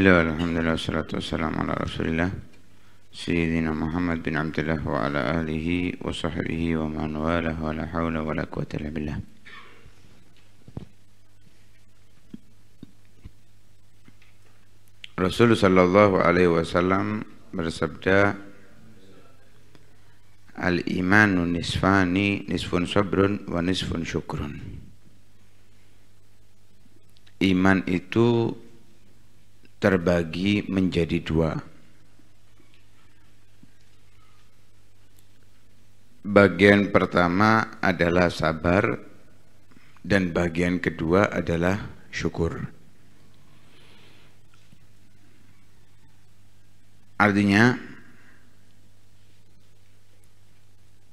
الله الحمد لله والصلاة والسلام على رسول الله سيدنا محمد بن عبد الله وعلى آله وصحبه ومن والاه ولا حول ولا قوة إلا بالله Rasul Sallallahu Alaihi Wasallam bersabda Al imanu nisfani nisfun sabrun wa nisfun syukrun Iman itu terbagi menjadi dua. Bagian pertama adalah sabar dan bagian kedua adalah syukur. Artinya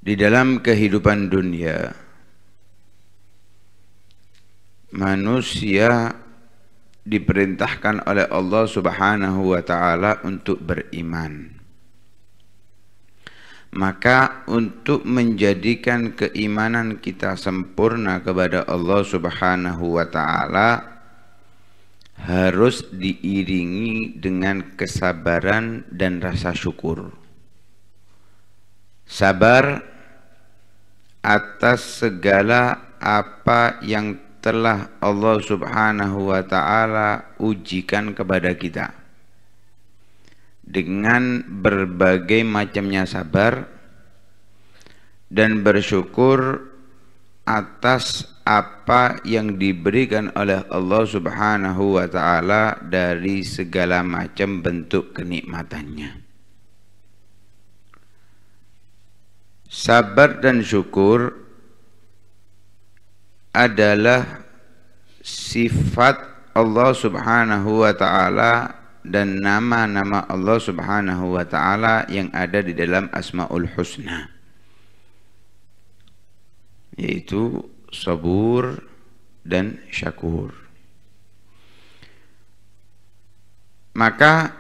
di dalam kehidupan dunia manusia diperintahkan oleh Allah Subhanahu wa taala untuk beriman. Maka untuk menjadikan keimanan kita sempurna kepada Allah Subhanahu wa taala harus diiringi dengan kesabaran dan rasa syukur. Sabar atas segala apa yang telah Allah Subhanahu wa taala ujikan kepada kita dengan berbagai macamnya sabar dan bersyukur atas apa yang diberikan oleh Allah Subhanahu wa taala dari segala macam bentuk kenikmatannya. Sabar dan syukur adalah sifat Allah Subhanahu wa taala dan nama-nama Allah Subhanahu wa taala yang ada di dalam Asmaul Husna. Yaitu Sabur dan Syakur. Maka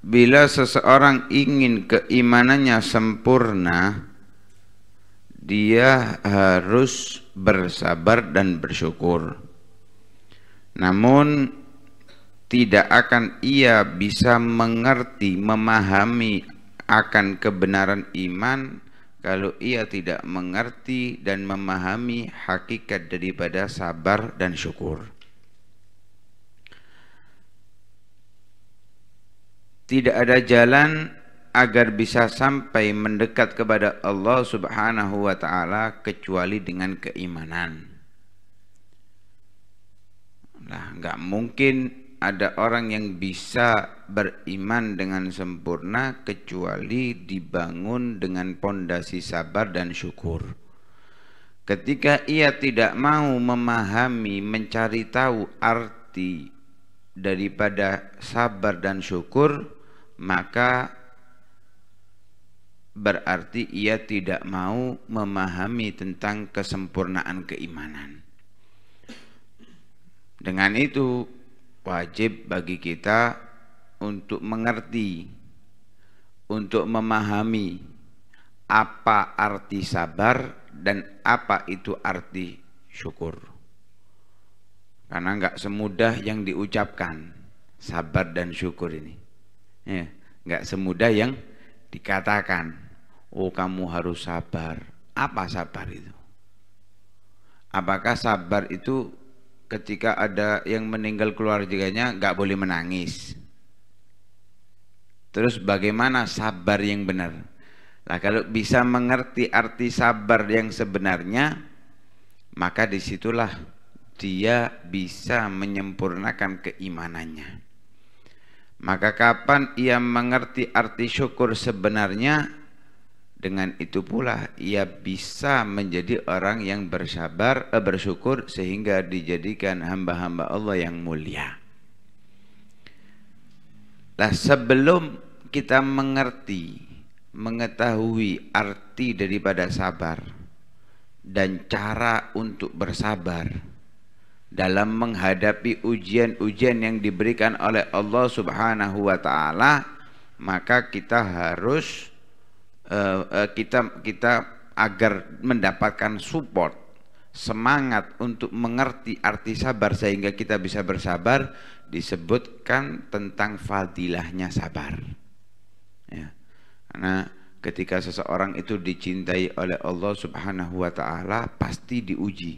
bila seseorang ingin keimanannya sempurna, dia harus bersabar dan bersyukur. Namun tidak akan ia bisa mengerti, memahami akan kebenaran iman kalau ia tidak mengerti dan memahami hakikat daripada sabar dan syukur. Tidak ada jalan agar bisa sampai mendekat kepada Allah Subhanahu wa taala kecuali dengan keimanan. Lah, nggak mungkin ada orang yang bisa beriman dengan sempurna kecuali dibangun dengan pondasi sabar dan syukur. Ketika ia tidak mau memahami, mencari tahu arti daripada sabar dan syukur, maka berarti ia tidak mau memahami tentang kesempurnaan keimanan. Dengan itu, wajib bagi kita untuk mengerti, untuk memahami apa arti sabar dan apa itu arti syukur. Karena nggak semudah yang diucapkan sabar dan syukur ini, ya, nggak ya, semudah yang dikatakan Oh kamu harus sabar. Apa sabar itu? Apakah sabar itu ketika ada yang meninggal keluar jaganya nggak boleh menangis? Terus bagaimana sabar yang benar? Nah kalau bisa mengerti arti sabar yang sebenarnya, maka disitulah dia bisa menyempurnakan keimanannya. Maka kapan ia mengerti arti syukur sebenarnya, dengan itu pula ia bisa menjadi orang yang bersabar, eh, bersyukur sehingga dijadikan hamba-hamba Allah yang mulia. Nah sebelum kita mengerti, mengetahui arti daripada sabar dan cara untuk bersabar dalam menghadapi ujian-ujian yang diberikan oleh Allah Subhanahu wa taala, maka kita harus Eh, eh, kita kita agar mendapatkan support semangat untuk mengerti arti sabar sehingga kita bisa bersabar disebutkan tentang fadilahnya sabar ya. karena ketika seseorang itu dicintai oleh Allah subhanahu wa ta'ala pasti diuji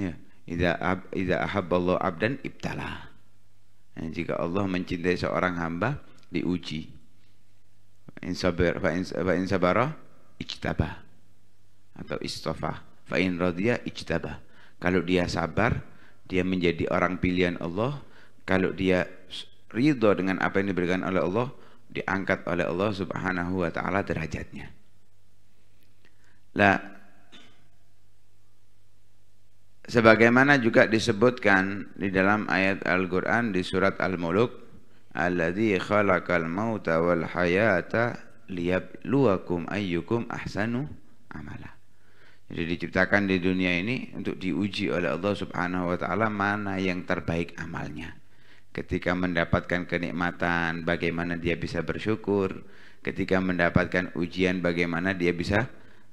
ya. Ida abdan ibtala ya, jika Allah mencintai seorang hamba diuji insabar fa in sabara ijtaba atau istofa fa in radiya ijtaba kalau dia sabar dia menjadi orang pilihan Allah kalau dia ridho dengan apa yang diberikan oleh Allah diangkat oleh Allah subhanahu wa ta'ala derajatnya lah sebagaimana juga disebutkan di dalam ayat Al-Quran di surat Al-Muluk alladhi khalaqal mauta wal hayata liyabluwakum ayyukum ahsanu amala. Jadi diciptakan di dunia ini untuk diuji oleh Allah Subhanahu wa taala mana yang terbaik amalnya. Ketika mendapatkan kenikmatan, bagaimana dia bisa bersyukur, ketika mendapatkan ujian bagaimana dia bisa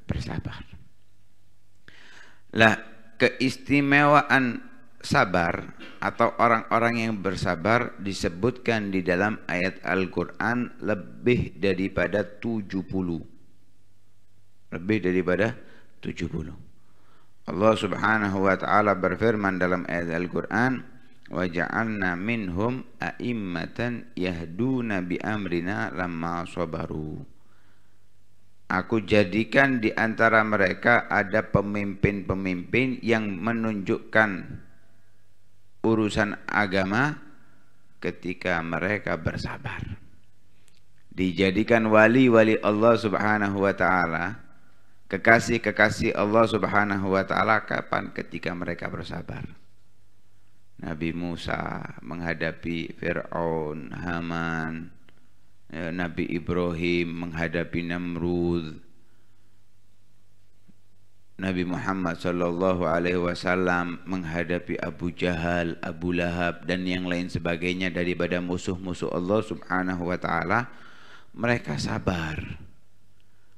bersabar. Lah, keistimewaan sabar atau orang-orang yang bersabar disebutkan di dalam ayat Al-Quran lebih daripada 70 lebih daripada 70 Allah subhanahu wa ta'ala berfirman dalam ayat Al-Quran وَجَعَلْنَا مِنْهُمْ أَئِمَّةً يَهْدُونَ بِأَمْرِنَا لَمَّا صَبَرُوا Aku jadikan di antara mereka ada pemimpin-pemimpin yang menunjukkan urusan agama ketika mereka bersabar. Dijadikan wali-wali Allah Subhanahu wa taala, kekasih-kekasih Allah Subhanahu wa taala kapan ketika mereka bersabar. Nabi Musa menghadapi Firaun, Haman, ya, Nabi Ibrahim menghadapi Namrud, Nabi Muhammad Shallallahu Alaihi Wasallam menghadapi Abu Jahal, Abu Lahab dan yang lain sebagainya daripada musuh-musuh Allah Subhanahu Wa Taala, mereka sabar,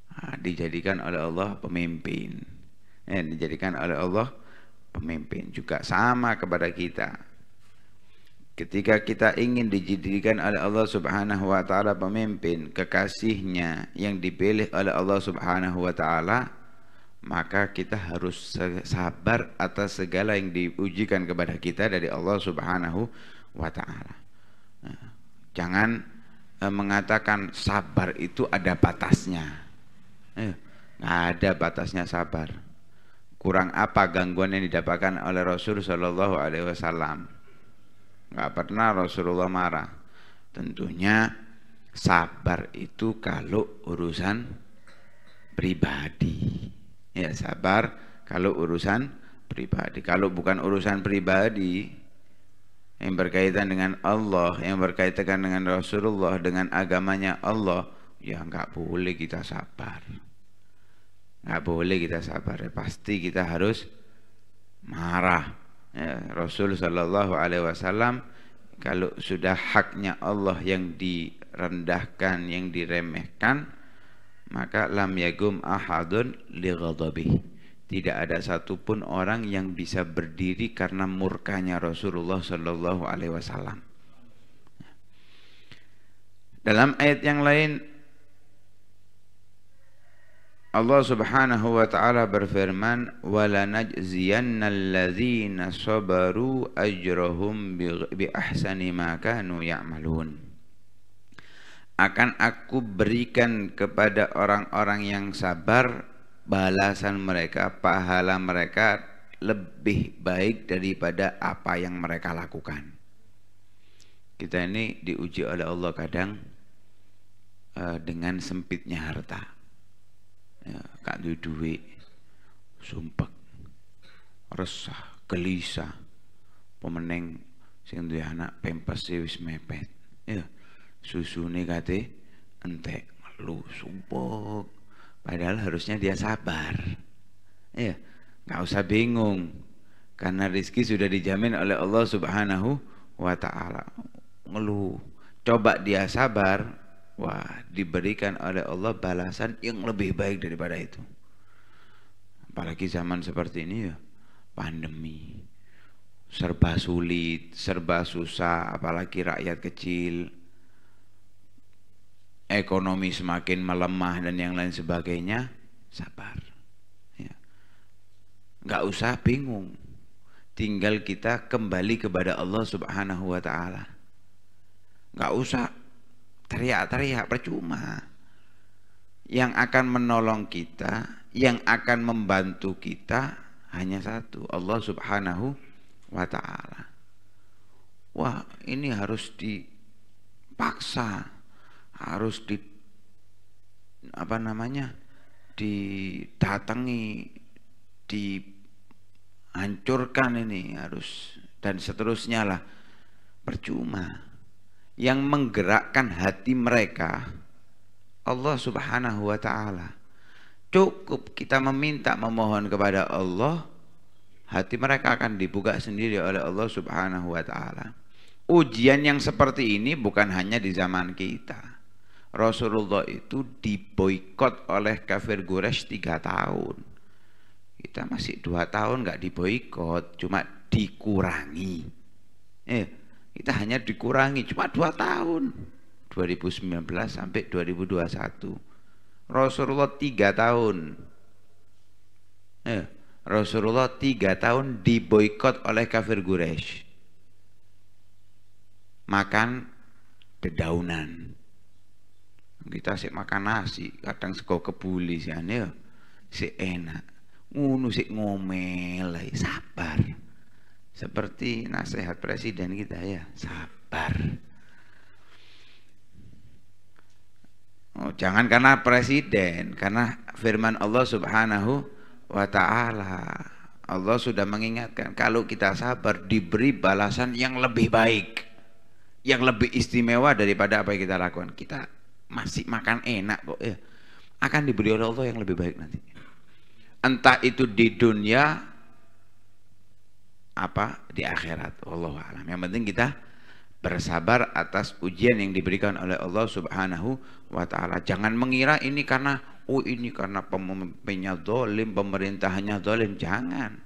nah, dijadikan oleh Allah pemimpin, eh, dijadikan oleh Allah pemimpin juga sama kepada kita. Ketika kita ingin dijadikan oleh Allah Subhanahu Wa Taala pemimpin, kekasihnya yang dipilih oleh Allah Subhanahu Wa Taala maka kita harus sabar atas segala yang diujikan kepada kita dari Allah Subhanahu wa taala. Nah, jangan eh, mengatakan sabar itu ada batasnya. Eh, ada batasnya sabar. Kurang apa gangguan yang didapatkan oleh Rasul Shallallahu alaihi wasallam? Gak pernah Rasulullah marah. Tentunya sabar itu kalau urusan pribadi Ya sabar kalau urusan pribadi. Kalau bukan urusan pribadi yang berkaitan dengan Allah, yang berkaitan dengan Rasulullah, dengan agamanya Allah, ya nggak boleh kita sabar. Nggak boleh kita sabar. Ya, pasti kita harus marah. Ya, Rasul Shallallahu Alaihi Wasallam kalau sudah haknya Allah yang direndahkan, yang diremehkan, maka lam yagum ahadun li ghadabih. Tidak ada satupun orang yang bisa berdiri karena murkanya Rasulullah Shallallahu Alaihi Wasallam. Dalam ayat yang lain Allah Subhanahu wa taala berfirman walanajziyannalladzina sabaru ajrahum bi ahsani ma kanu ya'malun akan aku berikan kepada orang-orang yang sabar balasan mereka, pahala mereka lebih baik daripada apa yang mereka lakukan. Kita ini diuji oleh Allah kadang uh, dengan sempitnya harta. Ya, kak duit duit, sumpek, resah, gelisah, pemeneng sing anak pempes wis mepet. Ya susu negatif entek lu sumpuk padahal harusnya dia sabar ya nggak usah bingung karena rizki sudah dijamin oleh Allah subhanahu wa ta'ala ngeluh coba dia sabar wah diberikan oleh Allah balasan yang lebih baik daripada itu apalagi zaman seperti ini ya pandemi serba sulit serba susah apalagi rakyat kecil ekonomi semakin melemah dan yang lain sebagainya, sabar. Ya. Nggak usah bingung. Tinggal kita kembali kepada Allah Subhanahu wa taala. Nggak usah teriak-teriak percuma. Yang akan menolong kita, yang akan membantu kita hanya satu, Allah Subhanahu wa taala. Wah, ini harus dipaksa harus di apa namanya didatangi dihancurkan ini harus dan seterusnya lah percuma yang menggerakkan hati mereka Allah subhanahu wa ta'ala cukup kita meminta memohon kepada Allah hati mereka akan dibuka sendiri oleh Allah subhanahu wa ta'ala ujian yang seperti ini bukan hanya di zaman kita Rasulullah itu diboikot oleh kafir Quraisy tiga tahun. Kita masih dua tahun nggak diboikot, cuma dikurangi. Eh, kita hanya dikurangi cuma dua tahun. 2019 sampai 2021. Rasulullah tiga tahun. Eh, Rasulullah tiga tahun diboikot oleh kafir Quraisy. Makan dedaunan kita sih makan nasi kadang sego kebuli sih ane si enak ngunu sih ngomel sabar seperti nasihat presiden kita ya sabar oh, jangan karena presiden karena firman Allah subhanahu wa ta'ala Allah sudah mengingatkan kalau kita sabar diberi balasan yang lebih baik yang lebih istimewa daripada apa yang kita lakukan kita masih makan enak kok ya akan diberi oleh Allah yang lebih baik nanti entah itu di dunia apa di akhirat Allah alam yang penting kita bersabar atas ujian yang diberikan oleh Allah Subhanahu wa taala. Jangan mengira ini karena oh ini karena pemimpinnya dolim pemerintahannya dolim Jangan.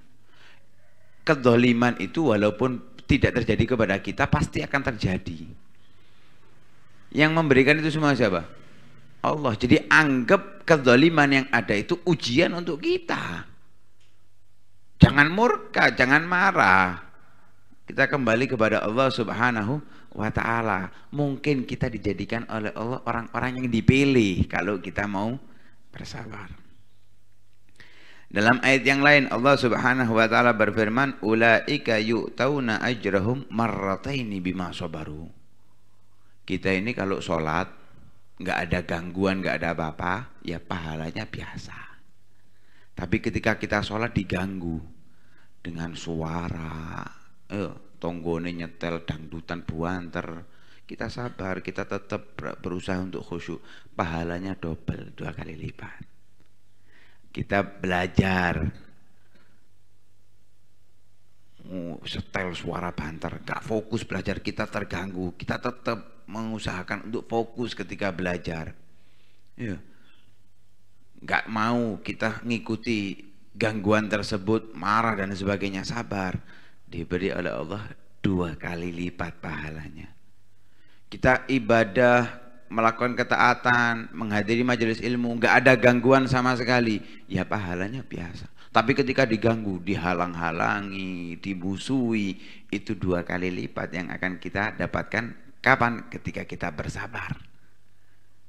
Kedoliman itu walaupun tidak terjadi kepada kita pasti akan terjadi. Yang memberikan itu semua siapa? Allah. Jadi anggap kezaliman yang ada itu ujian untuk kita. Jangan murka, jangan marah. Kita kembali kepada Allah Subhanahu wa taala. Mungkin kita dijadikan oleh Allah orang-orang yang dipilih kalau kita mau bersabar. Dalam ayat yang lain Allah Subhanahu wa taala berfirman, "Ulaika yu'tauna ajrahum marrataini bima sabaru." Kita ini kalau sholat, nggak ada gangguan, nggak ada apa-apa, ya pahalanya biasa. Tapi ketika kita sholat diganggu dengan suara, eh, tonggone nyetel dangdutan buanter, kita sabar, kita tetap berusaha untuk khusyuk, pahalanya double dua kali lipat. Kita belajar setel suara banter, gak fokus belajar kita terganggu. Kita tetap mengusahakan untuk fokus ketika belajar. Ya. Gak mau kita ngikuti gangguan tersebut, marah dan sebagainya, sabar. Diberi oleh Allah dua kali lipat pahalanya. Kita ibadah, melakukan ketaatan, menghadiri majelis ilmu, gak ada gangguan sama sekali. Ya pahalanya biasa tapi ketika diganggu, dihalang-halangi, dibusui, itu dua kali lipat yang akan kita dapatkan kapan? Ketika kita bersabar.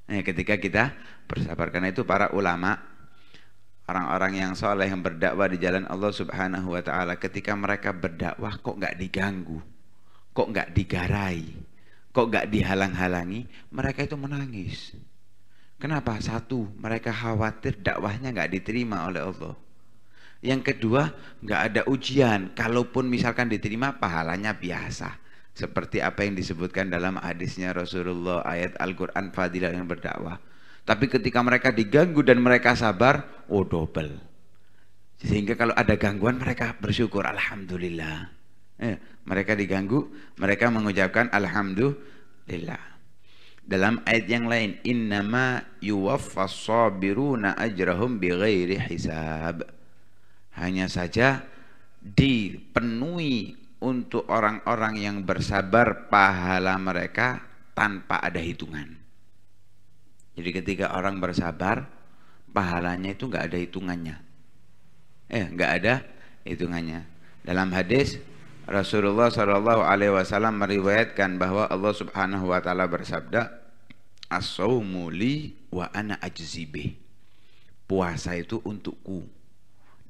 Nah, ketika kita bersabar. Karena itu para ulama, orang-orang yang soleh yang berdakwah di jalan Allah Subhanahu Wa Taala, ketika mereka berdakwah kok nggak diganggu, kok nggak digarai, kok nggak dihalang-halangi, mereka itu menangis. Kenapa? Satu, mereka khawatir dakwahnya nggak diterima oleh Allah yang kedua, nggak ada ujian. Kalaupun misalkan diterima, pahalanya biasa. Seperti apa yang disebutkan dalam hadisnya Rasulullah ayat Al-Quran Fadilah yang berdakwah. Tapi ketika mereka diganggu dan mereka sabar, oh double. Sehingga kalau ada gangguan mereka bersyukur, Alhamdulillah. Eh, mereka diganggu, mereka mengucapkan Alhamdulillah. Dalam ayat yang lain, Innama yuwaffas sabiruna ajrahum bighairi hisab hanya saja dipenuhi untuk orang-orang yang bersabar pahala mereka tanpa ada hitungan. Jadi ketika orang bersabar, pahalanya itu nggak ada hitungannya. Eh, nggak ada hitungannya. Dalam hadis Rasulullah Shallallahu Alaihi Wasallam meriwayatkan bahwa Allah Subhanahu Wa Taala bersabda, "Asawmuli wa ana ajzibe." Puasa itu untukku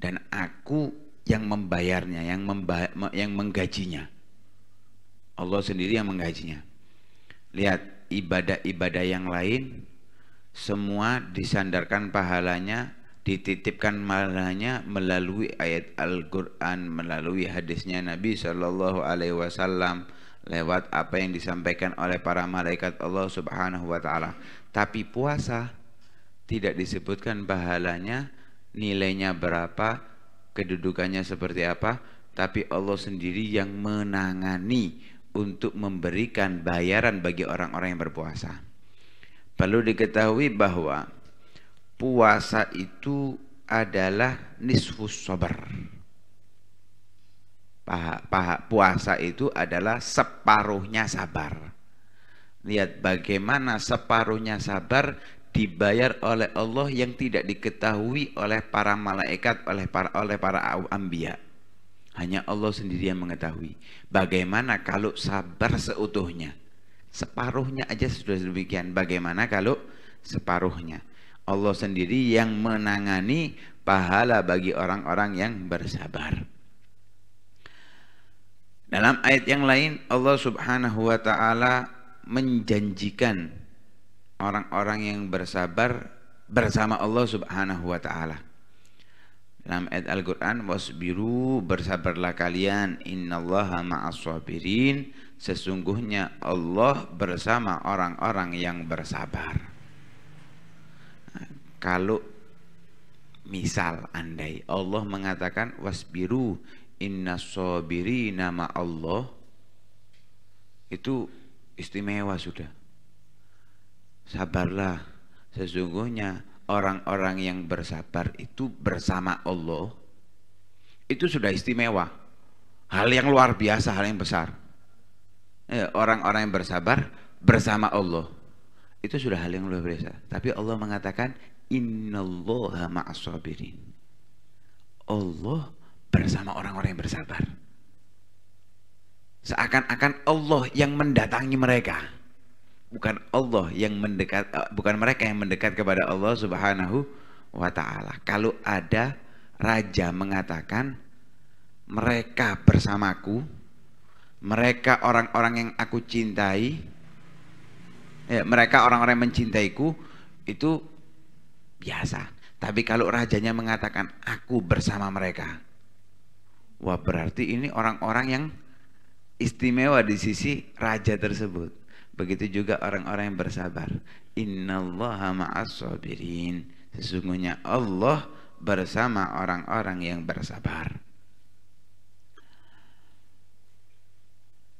dan aku yang membayarnya, yang memba yang menggajinya. Allah sendiri yang menggajinya. Lihat ibadah-ibadah yang lain semua disandarkan pahalanya, dititipkan malahnya melalui ayat Al-Qur'an, melalui hadisnya Nabi Shallallahu alaihi wasallam lewat apa yang disampaikan oleh para malaikat Allah Subhanahu wa taala. Tapi puasa tidak disebutkan pahalanya, nilainya berapa, kedudukannya seperti apa, tapi Allah sendiri yang menangani untuk memberikan bayaran bagi orang-orang yang berpuasa. Perlu diketahui bahwa puasa itu adalah nisfus sober. Paha, paha, puasa itu adalah separuhnya sabar. Lihat bagaimana separuhnya sabar dibayar oleh Allah yang tidak diketahui oleh para malaikat oleh para oleh para ambia hanya Allah sendiri yang mengetahui bagaimana kalau sabar seutuhnya separuhnya aja sudah demikian bagaimana kalau separuhnya Allah sendiri yang menangani pahala bagi orang-orang yang bersabar dalam ayat yang lain Allah subhanahu wa ta'ala menjanjikan orang-orang yang bersabar bersama Allah Subhanahu wa taala. Dalam ayat Al-Qur'an wasbiru bersabarlah kalian innallaha ma'as sabirin sesungguhnya Allah bersama orang-orang yang bersabar. Nah, kalau misal andai Allah mengatakan wasbiru inna sabirina nama Allah itu istimewa sudah sabarlah sesungguhnya orang-orang yang bersabar itu bersama Allah itu sudah istimewa hal yang luar biasa hal yang besar eh, orang-orang yang bersabar bersama Allah itu sudah hal yang luar biasa tapi Allah mengatakan innallaha ma'asabirin Allah bersama orang-orang yang bersabar seakan-akan Allah yang mendatangi mereka bukan Allah yang mendekat eh, bukan mereka yang mendekat kepada Allah Subhanahu wa taala. Kalau ada raja mengatakan mereka bersamaku, mereka orang-orang yang aku cintai, ya, mereka orang-orang yang mencintaiku itu biasa. Tapi kalau rajanya mengatakan aku bersama mereka, wah berarti ini orang-orang yang istimewa di sisi raja tersebut. Begitu juga orang-orang yang bersabar. Innallaha ma'as sabirin. Sesungguhnya Allah bersama orang-orang yang bersabar.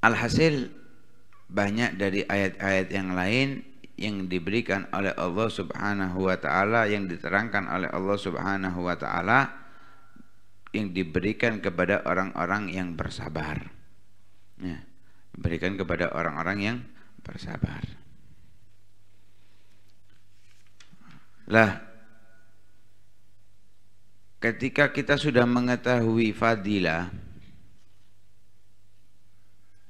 Alhasil banyak dari ayat-ayat yang lain yang diberikan oleh Allah Subhanahu wa taala yang diterangkan oleh Allah Subhanahu wa taala yang diberikan kepada orang-orang yang bersabar. Ya, diberikan kepada orang-orang yang bersabar. Lah, ketika kita sudah mengetahui fadilah,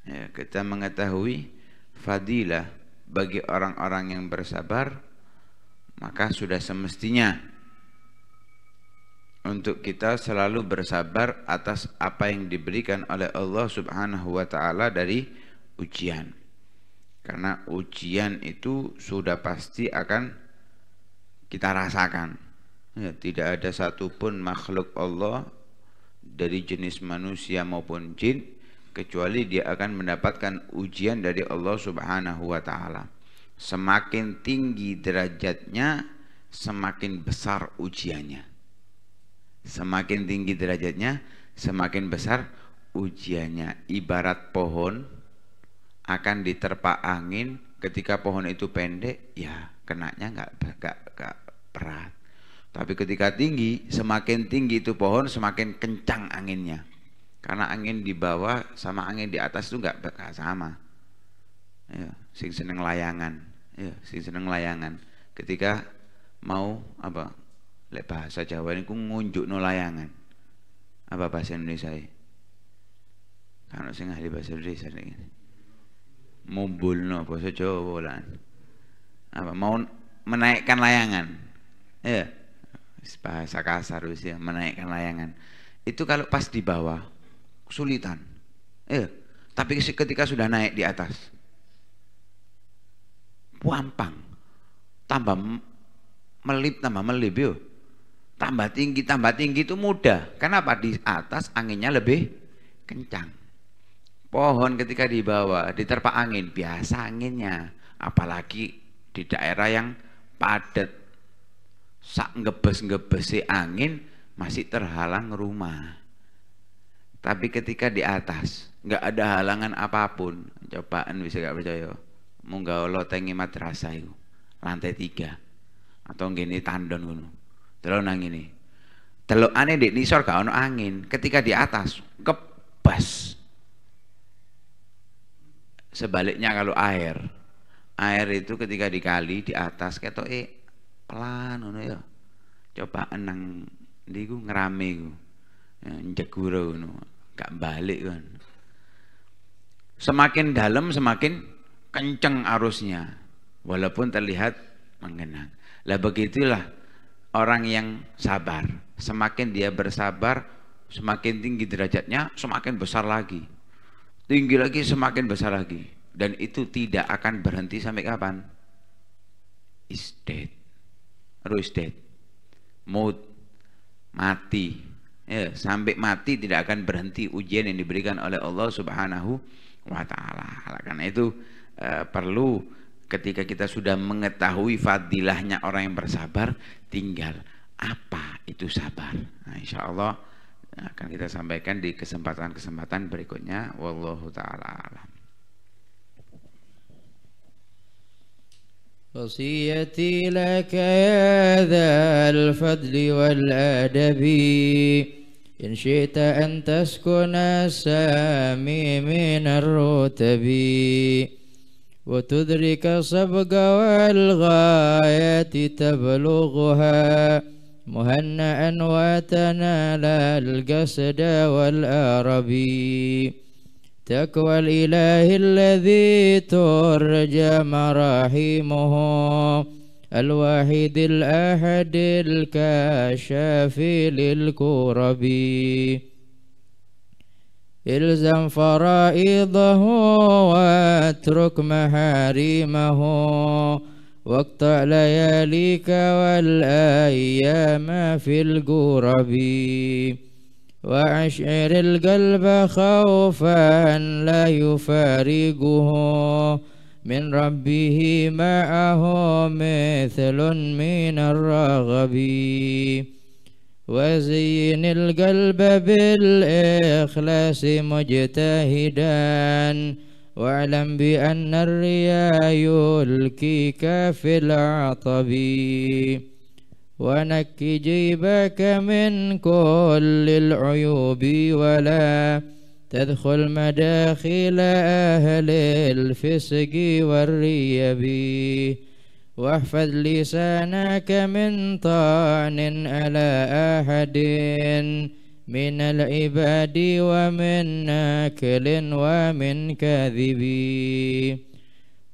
ya, kita mengetahui fadilah bagi orang-orang yang bersabar, maka sudah semestinya untuk kita selalu bersabar atas apa yang diberikan oleh Allah Subhanahu wa taala dari ujian. Karena ujian itu sudah pasti akan kita rasakan. Ya, tidak ada satupun makhluk Allah dari jenis manusia maupun jin kecuali dia akan mendapatkan ujian dari Allah Subhanahu wa taala. Semakin tinggi derajatnya, semakin besar ujiannya. Semakin tinggi derajatnya, semakin besar ujiannya. Ibarat pohon akan diterpa angin ketika pohon itu pendek ya kenanya nggak nggak nggak berat tapi ketika tinggi semakin tinggi itu pohon semakin kencang anginnya karena angin di bawah sama angin di atas itu nggak sama ya, sing seneng layangan ya, sing seneng layangan ketika mau apa lek bahasa Jawa ini ku ngunjuk no layangan apa bahasa Indonesia kalau sing ahli bahasa Indonesia ini no, bahasa Jawa lan. Apa mau menaikkan layangan. Ya. Bahasa kasar wis ya, menaikkan layangan. Itu kalau pas di bawah kesulitan. Ya. Tapi ketika sudah naik di atas wampang. Tambah melip tambah melip yo. Tambah tinggi tambah tinggi itu mudah. Kenapa di atas anginnya lebih kencang pohon ketika dibawa diterpa angin biasa anginnya apalagi di daerah yang padat sak ngebes ngebesi angin masih terhalang rumah tapi ketika di atas nggak ada halangan apapun cobaan bisa gak percaya munggah lotengi madrasah itu lantai tiga atau gini tandon ngono terlalu nang ini terlalu aneh di nisor gak ono angin ketika di atas kebas Sebaliknya kalau air, air itu ketika dikali di atas ketok eh pelan ngono ya. Coba enang niku ngerame ku. Ya, njeguro, ngono, gak balik kan. Semakin dalam semakin kenceng arusnya walaupun terlihat menggenang. Lah begitulah orang yang sabar. Semakin dia bersabar, semakin tinggi derajatnya, semakin besar lagi tinggi lagi semakin besar lagi dan itu tidak akan berhenti sampai kapan is dead Aduh, is dead mood mati ya, sampai mati tidak akan berhenti ujian yang diberikan oleh Allah subhanahu wa ta'ala karena itu e, perlu ketika kita sudah mengetahui fadilahnya orang yang bersabar tinggal apa itu sabar nah, insya Allah akan kita sampaikan di kesempatan-kesempatan berikutnya wallahu taala alam وصيتي لك يا ذا الفضل والادب ان شئت ان تسكن سامي من الرتب وتدرك مهنئا وتنال القصد والأربي تكوى الإله الذي ترجى مراحمه الواحد الأحد الكاشف للكرب إلزم فرائضه واترك محارمه واقطع لياليك والأيام في القرب وأشعر القلب خوفا لا يفارقه من ربه معه مثل من الرغب وزين القلب بالإخلاص مجتهداً واعلم بأن الرياء يلكيك في العطب ونك جيبك من كل العيوب ولا تدخل مداخل أهل الفسق والريب واحفظ لسانك من طعن على أحد من العباد ومن ناكل ومن كاذب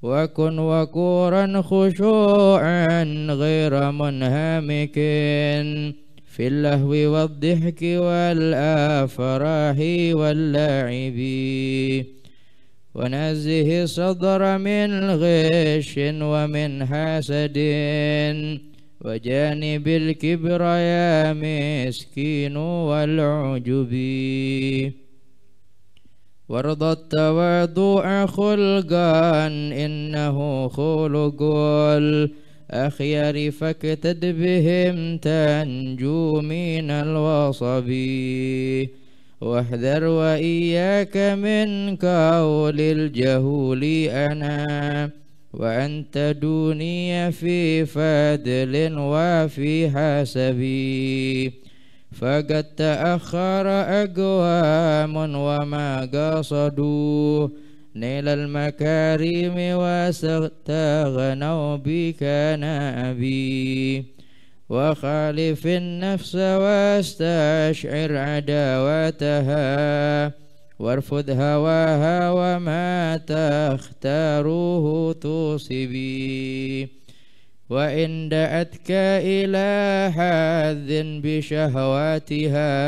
وكن وكورا خشوعا غير منهمك في اللهو والضحك والآفراح واللعب ونزه الصدر من غش ومن حسد وجانب الكبر يا مسكين والعجب وارض التواضع خلقا إنه خلق الأخيار فاكتد بهم تنجو من الوصب واحذر وإياك من قول الجهول أنا وأنت دوني في فضل وفي حسبي فقد تأخر أقوام وما قصدوا نيل المكارم واستغنوا بك نبي وخالف النفس واستشعر عداوتها وارفض هواها وما تختاره توصبي وإن دعتك إلى حاذ بشهواتها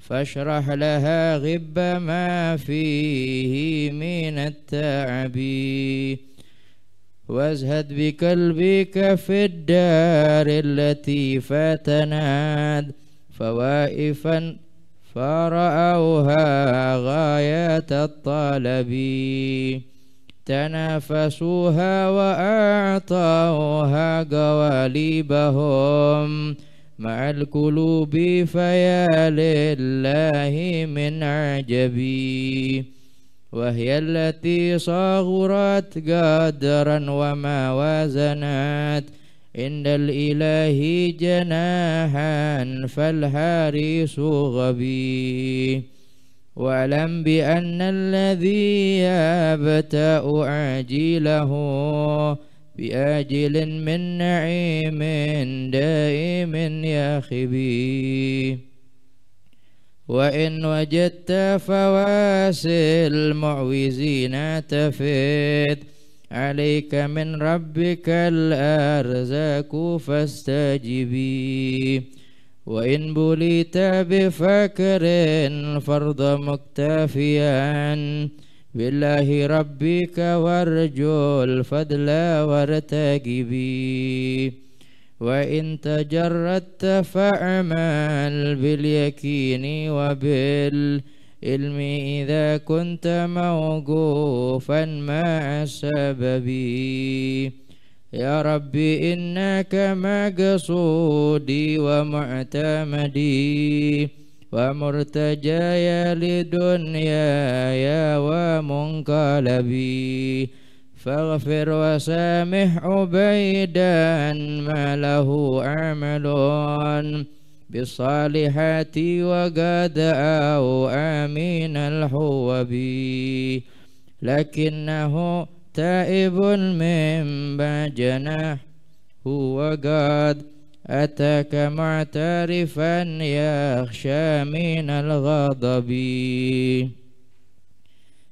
فاشرح لها غب ما فيه من التعب وازهد بقلبك في الدار التي فتناد فوائفا فرأوها غاية الطلب تنافسوها وأعطوها قواليبهم مع القلوب فيا لله من عجبي وهي التي صغرت قدرا وما وزنت إن الإله جناها فالحارس غبي واعلم بأن الذي يبتأ عاجله بآجل من نعيم دائم يا خبي وإن وجدت فواسل المعوزين تفت عليك من ربك الأرزاق فاستجبي وإن بليت بفكر فرض مكتفيا بالله ربك وارجو الفضل وارتقبي وإن تجردت فاعمل باليقين وبال علمي إذا كنت موقوفا مع السبب يا ربي إنك مقصودي ومعتمدي ومرتجايا لدنياي ومنقلبي فاغفر وسامح عبيدا ما له عمل بالصالحات وقد آو آمين الحوب لكنه تائب من بجنة هو قد أتاك معترفا يخشى من الغضب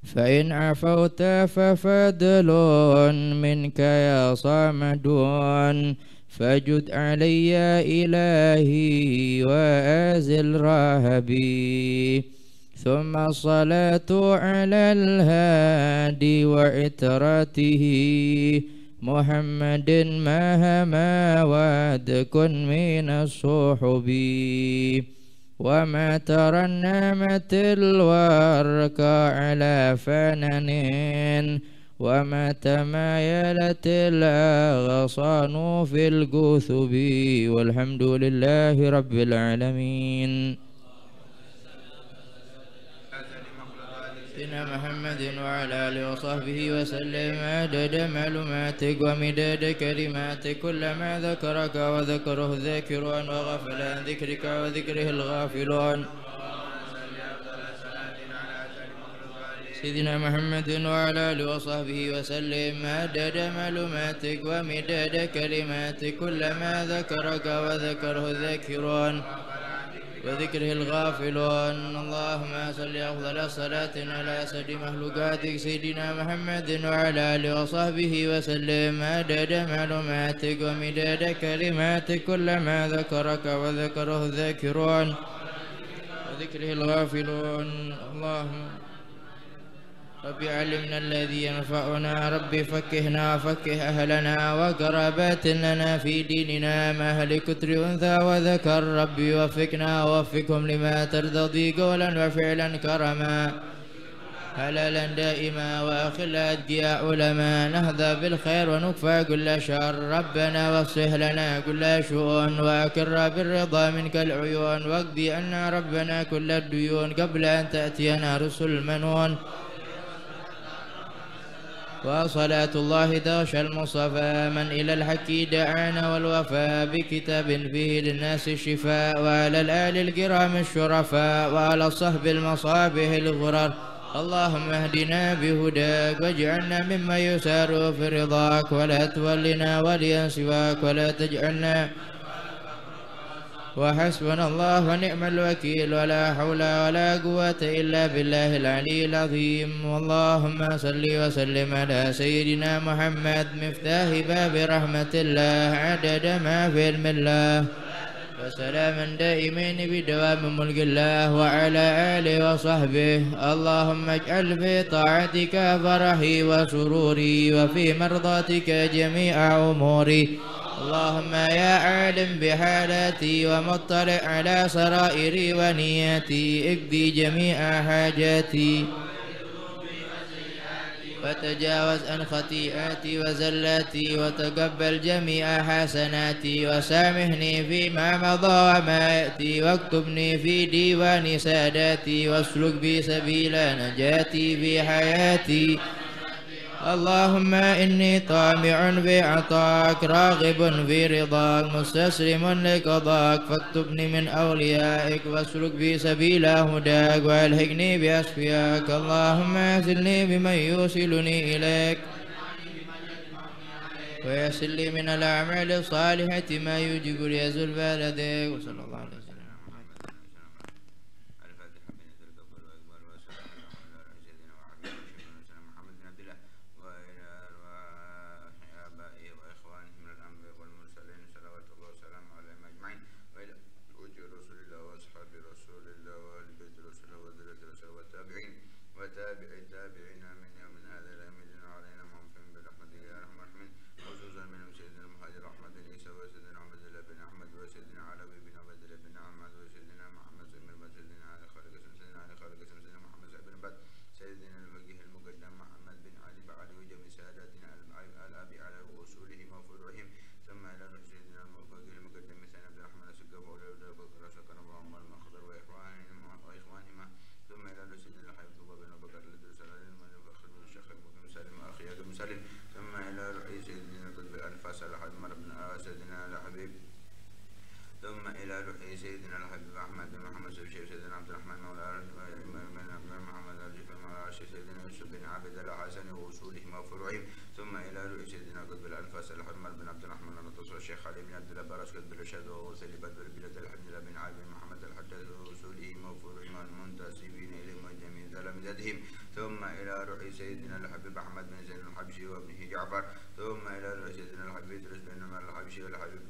فإن عفوت ففضل منك يا صمدون فجد علي إلهي وأزل رهبي ثم الصلاة على الهادي وعترته محمد ما هما كن من الصحب وما ترنمت الورك على فنن ومتى مايلت الأغصان في الجثب والحمد لله رب العالمين سيدنا محمد وعلى آله وصحبه وسلم عدد معلوماتك ومداد كلماتك كلما ذكرك وذكره الذاكر وغفل عن ذكرك وذكره الغافلون سيدنا محمد وعلى آله وصحبه وسلم عدد معلوماتك ومداد كلماتك كلما ذكرك وذكره الذاكرون وذكره الغافلون اللهم صل أفضل الصلاة على سيد مخلوقاتك سيدنا محمد وعلى آله وصحبه وسلم عدد معلوماتك ومداد كلماتك كلما ذكرك وذكره الذاكرون وذكره الغافلون اللهم رب علمنا الذي ينفعنا رب فكهنا فكه أهلنا وقربات لنا في ديننا ما أهل كتر أنثى وذكر رب وفقنا ووفقهم لما ترضي قولا وفعلا كرما هللا دائما واخلا ادقيا علما نهضى بالخير ونكفى كل شر ربنا واصلح لنا كل شؤون واكر بالرضا منك العيون واقضي عنا ربنا كل الديون قبل ان تاتينا رسل المنون وصلاة الله دوش المصطفى من إلى الحق دعانا والوفاء بكتاب فيه للناس الشفاء وعلى الآل الكرام الشرفاء وعلى الصحب المصابح الغرر اللهم اهدنا بهداك واجعلنا ممن يسار في رضاك ولا تولنا وليا سواك ولا تجعلنا وحسبنا الله ونعم الوكيل ولا حول ولا قوة إلا بالله العلي العظيم اللهم صل وسلم على سيدنا محمد مفتاح باب رحمة الله عدد ما في علم الله وسلاما دائمين بدوام ملك الله وعلى آله وصحبه اللهم اجعل في طاعتك فرحي وسروري وفي مرضاتك جميع أموري اللهم يا عالم بحالاتي ومطلع على سرائري ونياتي اقضي جميع حاجاتي وتجاوز عن خطيئاتي وزلاتي وتقبل جميع حسناتي وسامحني فيما مضى وما يأتي واكتبني في ديوان ساداتي واسلك بي سبيل نجاتي في حياتي اللهم إني طامع بعطاك راغب في رضاك مستسلم لقضاك فاكتبني من أوليائك واسلك في سبيل هداك وألهجني بأسفياك اللهم أزلني بمن يوصلني إليك ويسر لي من الأعمال الصالحة ما يجب لي بلدك لديك وصلى الله عليه وسلم سيدنا الحبيب أحمد بن زين الحبشي وابنه جعفر ثم إلى سيدنا الحبيب إدريس بن عمر الحبشي والحبيب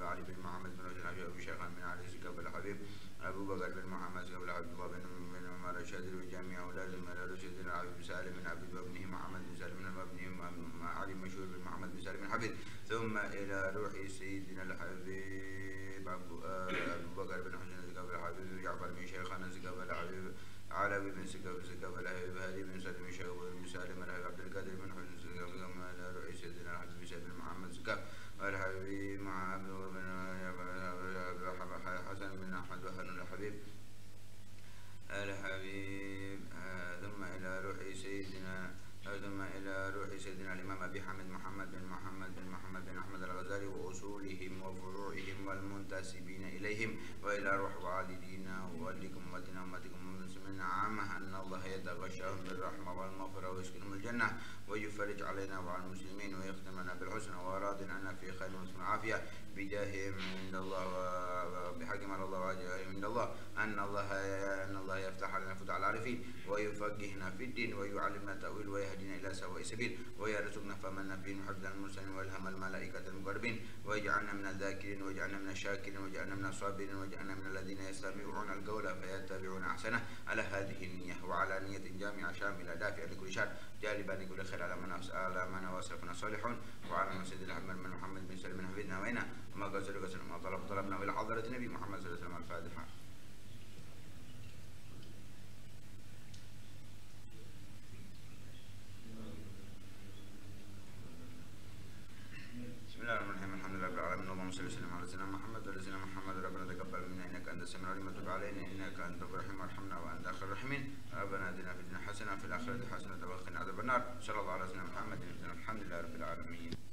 علي بن محمد بن عثمان الحبشي وأبي شيخ بن علي قبل الحبيب أبو بكر بن محمد قبل الحبيب الله بن بن عمر الشاذلي وجميع أولاده ثم إلى سيدنا الحبيب بن سالم بن عبد وابنه محمد بن سالم وابنه علي مشهور بن محمد بن سالم الحبيب ثم إلى روح سيدنا الحبيب أبو آه، بكر بن حسين قبل الحبيب جعفر بن شيخ أنس قبل الحبيب علي بن سكب سكب الحبيب هادي بن سلمي öyle merak وفقهنا في الدين ويعلمنا التأويل ويهدينا إلى سواء السبيل ويرزقنا فهم النبيين وحفظ المرسلين والهم الملائكة المقربين واجعلنا من الذاكرين واجعلنا من الشاكرين واجعلنا من الصابرين واجعلنا من الذين يستمعون القول فيتبعون أحسنه على هذه النية وعلى نية جامعة شاملة دافعة لكل شر جالبا لكل خير على من على من وسلفنا الصالحون وعلى من سيد محمد بن محمد بن سلمان حفظنا وإنا وما قصر قصر ما طلب طلبنا إلى حضرة النبي محمد صلى الله عليه وسلم الفاتحة الله الرحمن الرحيم الحمد لله رب العالمين اللهم صل وسلم على سيدنا محمد وعلى سيدنا محمد ربنا تقبل منا انك انت السميع العليم وتب علينا انك انت الرحيم وارحمنا وانت اخر الراحمين ربنا اتنا في الدنيا حسنه وفي الاخره حسنه وقنا عذاب النار صلى الله على سيدنا محمد الحمد لله رب العالمين